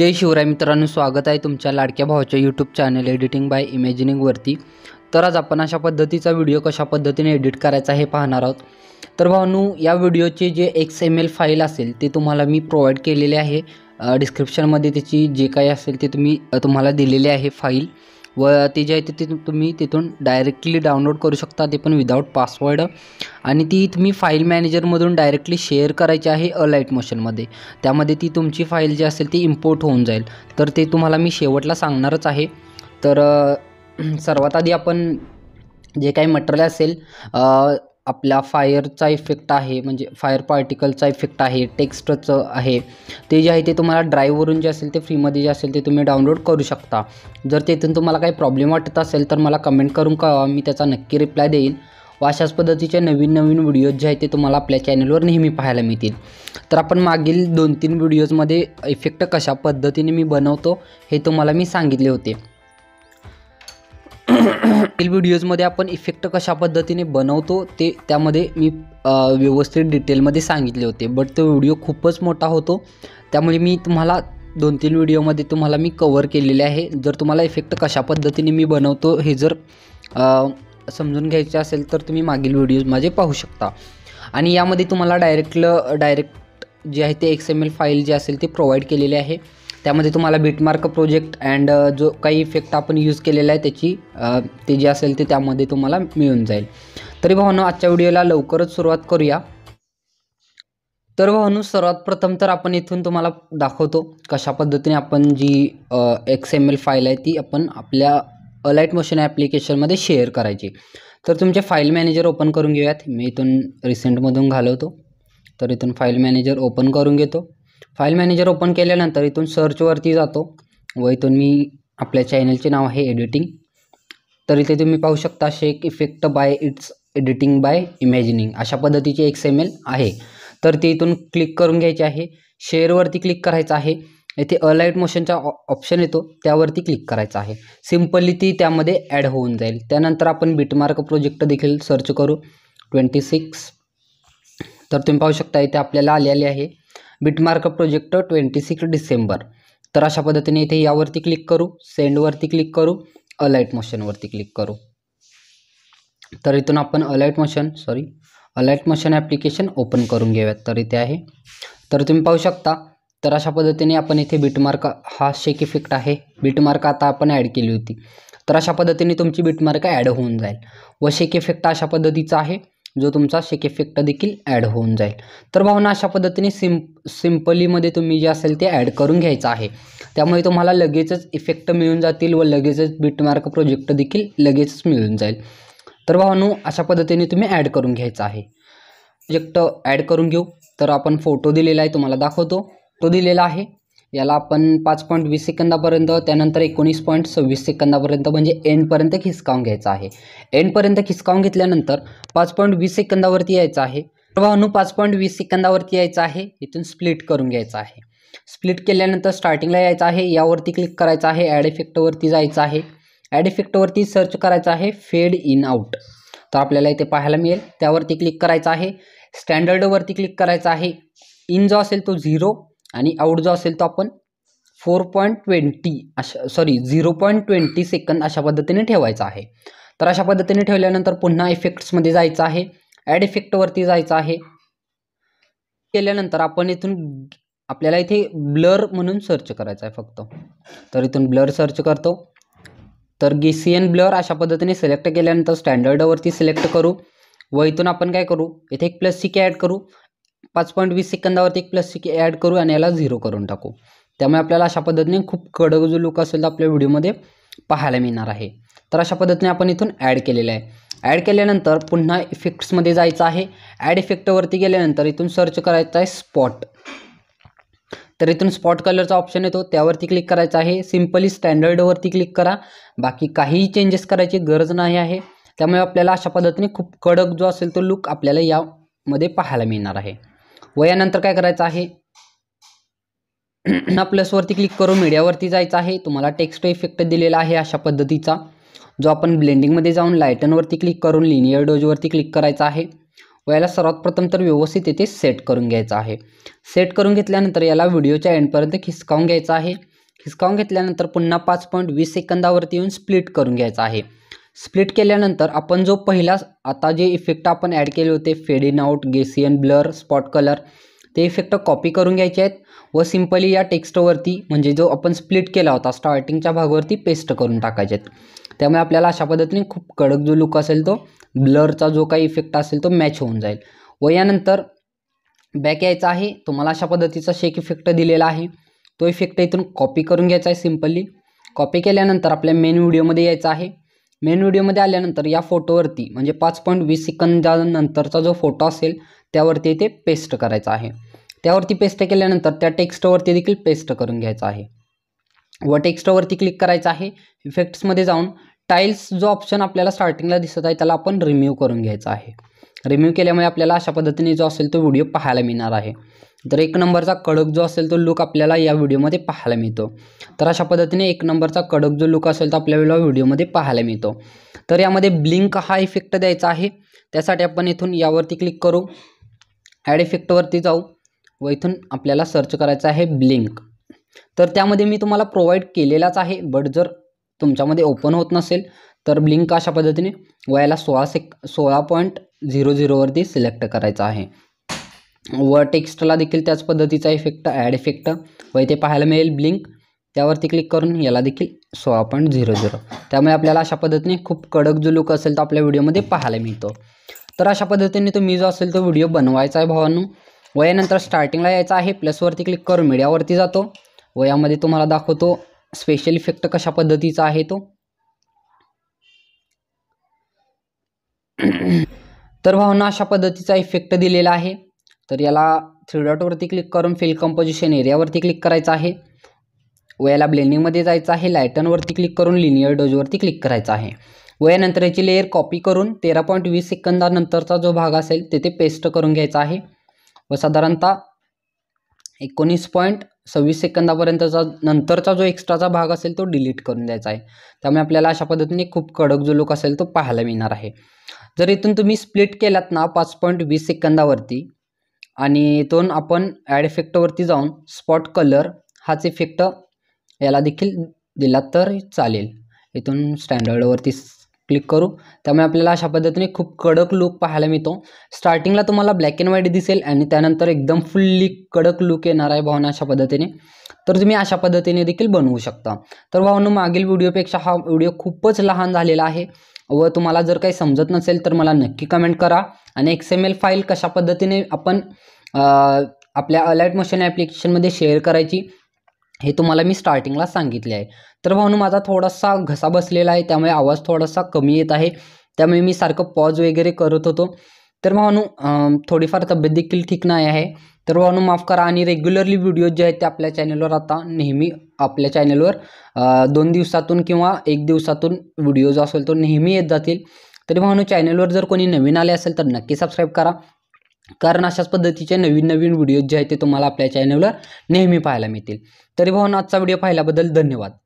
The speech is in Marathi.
जय शिवराय मित्रांनो स्वागत आहे तुमच्या लाडक्या भावाच्या यूट्यूब चॅनल एडिटिंग बाय इमॅजिनिंगवरती तर आज आपण अशा पद्धतीचा व्हिडिओ कशा पद्धतीने एडिट करायचा हे पाहणार आहोत तर भानू या व्हिडिओचे जे एक्स एम एल फाईल असेल ते तुम्हाला मी प्रोव्हाइड केलेले आहे डिस्क्रिप्शनमध्ये त्याची जे काही असेल ते तुम्ही तुम्हाला दिलेले आहे फाईल व ती जी आहे ती तुम्ही तिथून डायरेक्टली डाउनलोड करू शकता ते पण विदाऊट पासवर्ड आणि ती तुम्ही फाईल मॅनेजरमधून डायरेक्टली शेअर करायची आहे लाईट मोशनमध्ये त्यामध्ये ती तुमची फाईल जी असेल ती इम्पोर्ट होऊन जाईल तर ते तुम्हाला मी शेवटला सांगणारच आहे तर सर्वात आधी आपण जे काही मटेरियल असेल आपला फायरचा इफेक्ट आहे म्हणजे फायर पार्टिकलचा इफेक्ट आहे टेक्स्टचं आहे ते जे आहे ते तुम्हाला ड्राईव्हवरून जे असेल ते फ्रीमध्ये जे असेल ते तुम्ही डाउनलोड करू शकता जर तेथून तुम्हाला काही प्रॉब्लेम वाटत असेल तर मला कमेंट करून कळवा मी त्याचा नक्की रिप्लाय देईन व अशाच पद्धतीचे नवीन नवीन व्हिडिओज जे आहेत ते तुम्हाला आपल्या चॅनलवर नेहमी पाहायला मिळतील तर आपण मागील दोन तीन व्हिडिओजमध्ये इफेक्ट कशा पद्धतीने मी बनवतो हे तुम्हाला मी सांगितले होते व्हिडिओजमध्ये आपण इफेक्ट कशा पद्धतीने बनवतो ते त्यामध्ये मी व्यवस्थित डिटेलमध्ये सांगितले होते बट तो व्हिडिओ खूपच मोठा होतो त्यामुळे मी तुम्हाला दोन तीन व्हिडिओमध्ये तुम्हाला मी कवर केलेले आहे जर तुम्हाला इफेक्ट कशा पद्धतीने मी बनवतो हे जर समजून घ्यायचे असेल तर तुम्ही मागील व्हिडिओज माझे पाहू शकता आणि यामध्ये तुम्हाला डायरेक्टलं डायरेक्ट जे आहे ते एक्स एम एल फाईल जे असेल ते प्रोव्हाइड केलेले आहे त्यामध्ये तुम्हाला बिटमार्क प्रोजेक्ट अँड जो काही इफेक्ट आपण यूज केलेला आहे त्याची uh, ते जे असेल ते त्यामध्ये तुम्हाला मिळून जाईल तरी भावनो आजच्या व्हिडिओला लवकरच सुरुवात करूया तर भावनो सर्वात प्रथम तर आपण इथून तुम्हाला दाखवतो कशा पद्धतीने आपण जी एक्स एम एल फाईल आहे ती आपण आपल्या अलाईट मशीन ॲप्लिकेशनमध्ये शेअर करायची तर तुमचे फाईल मॅनेजर ओपन करून घेऊयात मी इथून रिसेंटमधून घालवतो तर इथून फाईल मॅनेजर ओपन करून घेतो फाईल मॅनेजर ओपन केल्यानंतर इथून सर्चवरती जातो व इथून मी आपल्या चॅनलचे नाव आहे एडिटिंग तर इथे तुम्ही पाहू शकता shake effect by its editing by imagining अशा पद्धतीची एक्स एम एल आहे तर ती इथून क्लिक करून घ्यायची आहे शेअरवरती क्लिक करायचं आहे येथे अलाईट मोशनचा ऑप्शन येतो त्यावरती क्लिक करायचा आहे सिम्पली ती त्यामध्ये ॲड होऊन जाईल त्यानंतर आपण बीटमार्क प्रोजेक्ट देखील सर्च करू ट्वेंटी सिक्स तर तुम्ही पाहू शकता इथे आपल्याला आलेले आहे beatmark project twenty six December तर अशा पद्धतीने इथे यावरती क्लिक करू सेंडवरती क्लिक करू अलाईट मोशनवरती क्लिक करू तर इथून आपण Alight Motion sorry Alight Motion application open करून घेऊयात तर इथे आहे तर तुम्ही पाहू शकता तर अशा पद्धतीने आपण इथे बिटमार्क हा शेक इफेक्ट आहे बिटमार्क आता आपण ॲड केली होती तर अशा पद्धतीने तुमची बिटमार्क ॲड होऊन जाईल व शेक इफेक्ट अशा पद्धतीचा आहे जो तुमचा शेक इफेक्ट देखील ॲड होऊन जाईल तर भावना अशा पद्धतीने सिम सिम्पलीमध्ये तुम्ही जे असेल ते ॲड करून घ्यायचं आहे त्यामुळे तुम्हाला लगेचच इफेक्ट मिळून जातील व लगेचच बिटमार्क प्रोजेक्ट देखील लगेचच मिळून जाईल तर भावानो अशा पद्धतीने तुम्ही ॲड करून घ्यायचं आहे प्रोजेक्ट ॲड करून घेऊ तर आपण फोटो दिलेला आहे तुम्हाला दाखवतो तो दिलेला आहे याला आपण पाच पॉईंट वीस सेकंदापर्यंत त्यानंतर एकोणीस पॉईंट सव्वीस सेकंदापर्यंत म्हणजे एंडपर्यंत खिसकावून घ्यायचा आहे एंडपर्यंत खिसकावून घेतल्यानंतर पाच पॉईंट वीस सेकंदावरती यायचं आहे प्रवाहनु पाच पॉईंट वीस सेकंदावरती यायचं आहे इथून स्प्लिट करून घ्यायचं आहे स्प्लिट केल्यानंतर स्टार्टिंगला यायचं आहे यावरती क्लिक करायचं आहे ॲड इफेक्टवरती जायचं आहे ॲड इफेक्टवरती सर्च करायचं आहे फेड इन आउट तर आपल्याला इथे पाहायला मिळेल त्यावरती क्लिक करायचं आहे स्टँडर्डवरती क्लिक करायचं आहे इन जो असेल तो झिरो आणि आऊट जो असेल तो आपण फोर पॉईंट ट्वेंटी अशा sorry zero point twenty second अशा पद्धतीने ठेवायचा आहे तर अशा पद्धतीने ठेवल्यानंतर पुन्हा इफेक्ट्समध्ये जायचं आहे ॲड इफेक्टवरती जायचं आहे केल्यानंतर आपण इथून आपल्याला इथे ब्लर म्हणून सर्च करायचं आहे फक्त तर इथून ब्लर सर्च करतो तर गेसियन ब्लर अशा पद्धतीने सिलेक्ट केल्यानंतर स्टँडर्डवरती सिलेक्ट करू व इथून आपण काय करू इथे एक प्लस सी के ॲड करू पाच पॉईंट वीस सेकंदावरती एक प्लस की ॲड करू आणि याला झिरो करून टाकू त्यामुळे आपल्याला अशा पद्धतीने खूप कडक जो लुक असेल तो आपल्या व्हिडिओमध्ये पाहायला मिळणार आहे तर अशा पद्धतीने आपण इथून ॲड केलेलं आहे ॲड केल्यानंतर पुन्हा इफेक्ट्समध्ये जायचं आहे ॲड इफेक्टवरती गेल्यानंतर इथून सर्च करायचं आहे स्पॉट तर इथून स्पॉट कलरचा ऑप्शन येतो त्यावरती क्लिक करायचा आहे सिम्पली स्टँडर्डवरती क्लिक करा बाकी काहीही चेंजेस करायची गरज नाही आहे त्यामुळे आपल्याला अशा पद्धतीने खूप कडक जो असेल तो लुक आपल्याला यामध्ये पाहायला मिळणार आहे वयानंतर काय करायचं आहे प्लस प्लसवरती क्लिक करून मीडियावरती जायचं आहे तुम्हाला टेक्स्ट इफेक्ट दिलेला आहे अशा पद्धतीचा जो आपण ब्लेंडिंगमध्ये जाऊन लायटनवरती क्लिक करून लिनियर डोजवरती क्लिक करायचा आहे व याला सर्वात प्रथम तर व्यवस्थित येथे सेट करून घ्यायचं आहे सेट करून घेतल्यानंतर याला व्हिडिओच्या पर्यंत खिसकावून घ्यायचं आहे खिसकावून घेतल्यानंतर पुन्हा पाच पॉईंट वीस सेकंदावरती येऊन स्प्लिट करून घ्यायचं आहे स्प्लिट केल्यानंतर आपण जो पहिला आता जे इफेक्ट आपण ॲड केले होते fade in out Gaussian blur spot colour ते इफेक्ट कॉपी करून घ्यायचे आहेत व सिम्पली या टेक्स्टवरती म्हणजे जो आपण स्प्लिट केला होता स्टार्टिंगच्या भागावरती पेस्ट करून टाकायचे आहेत त्यामुळे आपल्याला अशा पद्धतीने खूप कडक जो लुक असेल तो ब्लरचा जो काही इफेक्ट असेल तो मॅच होऊन जाईल व यानंतर बॅक यायचा आहे तुम्हाला अशा पद्धतीचा शेक इफेक्ट दिलेला आहे तो इफेक्ट इथून कॉपी करून घ्यायचा आहे सिम्पली कॉपी केल्यानंतर आपल्या मेन व्हिडिओमध्ये यायचा आहे मेन व्हिडिओमध्ये आल्यानंतर या फोटोवरती म्हणजे पाच पॉईंट वीस सेकंदानंतरचा जो फोटो असेल त्यावरती ते पेस्ट करायचा आहे त्यावरती पेस्ट केल्यानंतर त्या टेक्स्टवरती देखील पेस्ट करून घ्यायचा आहे व टेक्स्टवरती क्लिक करायचं आहे इफेक्ट्समध्ये जाऊन टाईल्स जो ऑप्शन आपल्याला स्टार्टिंगला दिसत आहे त्याला आपण रिम्यू करून घ्यायचा आहे रिम्यू केल्यामुळे आपल्याला अशा पद्धतीने जो असेल तो व्हिडिओ पाहायला मिळणार आहे तर एक नंबरचा कडक जो असेल तो लुक आपल्याला या व्हिडिओमध्ये पाहायला मिळतो तर अशा पद्धतीने एक नंबरचा कडक जो लुक असेल तो आपल्याला व्हिडिओमध्ये पाहायला मिळतो तर यामध्ये ब्लिंक हा इफेक्ट द्यायचा आहे त्यासाठी आपण इथून यावरती क्लिक करू ॲड इफेक्टवरती जाऊ व इथून आपल्याला सर्च करायचं आहे ब्लिंक तर त्यामध्ये मी तुम्हाला प्रोव्हाइड केलेलाच आहे बट जर तुमच्यामध्ये ओपन होत नसेल तर ब्लिंक अशा पद्धतीने वयाला सोळा सेक सोळा पॉईंट झिरो झिरोवरती सिलेक्ट करायचा आहे व टेक्स्टला देखील त्याच पद्धतीचा इफेक्ट ॲड इफेक्ट व इथे पाहायला मिळेल ब्लिंक त्यावरती क्लिक करून याला देखील सोळा पॉईंट झिरो झिरो त्यामुळे आपल्याला अशा पद्धतीने खूप कडक जो लुक असेल तो आपल्या व्हिडिओमध्ये पाहायला मिळतो तर अशा पद्धतीने तुम्ही जो असेल तो व्हिडिओ बनवायचा आहे भावांनो व यानंतर स्टार्टिंगला यायचा आहे प्लसवरती क्लिक करून मीडियावरती जातो व यामध्ये तुम्हाला दाखवतो स्पेशल इफेक्ट कशा पद्धतीचा आहे तो तर भावना अशा पद्धतीचा इफेक्ट दिलेला आहे तर याला थ्री डॉटवरती क्लिक करून फिल कंपोजिशन एरियावरती क्लिक करायचं आहे व याला ब्लेंडिंगमध्ये जायचं आहे लायटनवरती क्लिक करून लिनियर डोजवरती क्लिक करायचं आहे व यानंतर याची लेअर कॉपी करून तेरा पॉईंट वीस सेकंदानंतरचा जो भाग असेल तेथे पेस्ट करून घ्यायचा आहे व साधारणतः एकोणीस पॉईंट सव्वीस सेकंदापर्यंतचा नंतरचा जो एक्स्ट्राचा भाग असेल तो डिलीट करून द्यायचा आहे त्यामुळे आपल्याला अशा पद्धतीने खूप कडक जो लुक असेल तो पाहायला मिळणार आहे जर इथून तुम्ही स्प्लिट केलात ना पाच पॉईंट वीस सेकंदावरती आणि इथून आपण ॲड इफेक्टवरती जाऊन स्पॉट कलर हाच इफेक्ट याला देखील दिला तर चालेल इथून स्टँडर्डवरती क्लिक करू त्यामुळे आपल्याला अशा पद्धतीने खूप कडक लुक पाहायला मिळतो स्टार्टिंगला तुम्हाला ब्लॅक अँड व्हाईट दिसेल आणि त्यानंतर एकदम फुल्ली कडक लुक येणार आहे भावना अशा पद्धतीने तर तुम्ही अशा पद्धतीने देखील बनवू शकता तर भावनं मागील व्हिडिओपेक्षा हा व्हिडिओ खूपच लहान झालेला आहे व तुम्हाला जर काही समजत नसेल तर मला नक्की कमेंट करा आणि एक्स एम एल फाईल कशा पद्धतीने आपण आपल्या अलर्ट मोशन ॲप्लिकेशनमध्ये शेअर करायची हे तुम्हाला मी स्टार्टिंगला सांगितले आहे तर भानू माझा थोडासा घसा बसलेला आहे त्यामुळे आवाज थोडासा कमी येत आहे त्यामुळे मी सारखं पॉज वगैरे करत होतो तर भाऊनू थोडीफार तब्येत देखील ठीक नाही आहे तर भावनं माफ करा आणि रेग्युलरली व्हिडिओ जे आहेत ते आपल्या चॅनलवर आता नेहमी आपल्या चॅनलवर दोन दिवसातून किंवा एक दिवसातून व्हिडिओ जो असेल तो नेहमी येत जातील तरी भावनं चॅनलवर जर कोणी नवीन आले असेल तर नक्की सबस्क्राईब करा कारण अशाच पद्धतीचे नवीन नवीन व्हिडिओज जे आहेत ते तुम्हाला आपल्या चॅनलवर नेहमी पाहायला मिळतील तरी भाऊन आजचा व्हिडिओ पाहिल्याबद्दल धन्यवाद